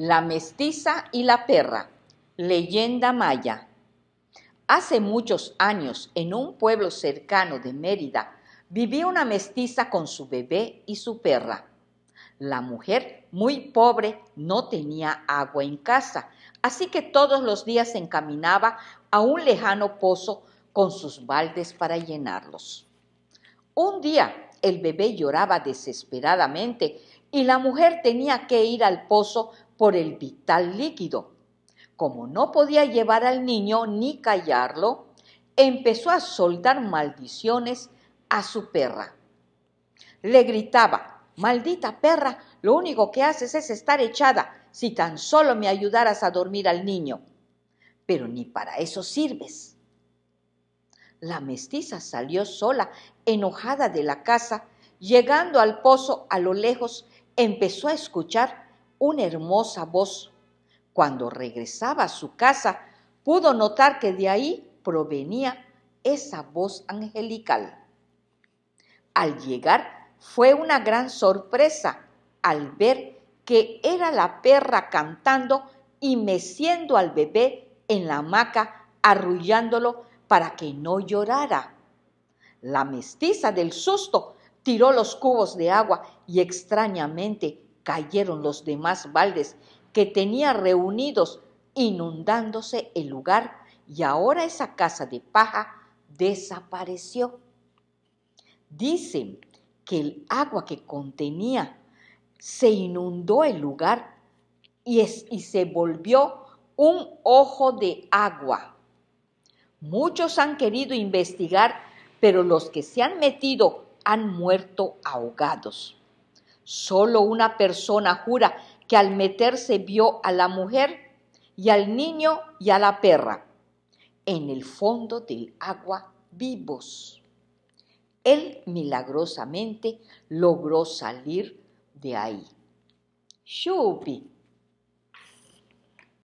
La mestiza y la perra. Leyenda maya. Hace muchos años, en un pueblo cercano de Mérida, vivía una mestiza con su bebé y su perra. La mujer, muy pobre, no tenía agua en casa, así que todos los días se encaminaba a un lejano pozo con sus baldes para llenarlos. Un día el bebé lloraba desesperadamente y la mujer tenía que ir al pozo por el vital líquido. Como no podía llevar al niño ni callarlo, empezó a soltar maldiciones a su perra. Le gritaba, maldita perra, lo único que haces es estar echada, si tan solo me ayudaras a dormir al niño. Pero ni para eso sirves. La mestiza salió sola, enojada de la casa, llegando al pozo a lo lejos, empezó a escuchar una hermosa voz. Cuando regresaba a su casa, pudo notar que de ahí provenía esa voz angelical. Al llegar fue una gran sorpresa al ver que era la perra cantando y meciendo al bebé en la hamaca, arrullándolo para que no llorara. La mestiza del susto tiró los cubos de agua y extrañamente cayeron los demás baldes que tenía reunidos, inundándose el lugar, y ahora esa casa de paja desapareció. Dicen que el agua que contenía se inundó el lugar y, y se volvió un ojo de agua. Muchos han querido investigar, pero los que se han metido han muerto ahogados. Sólo una persona jura que al meterse vio a la mujer y al niño y a la perra en el fondo del agua vivos. Él milagrosamente logró salir de ahí. Shubi,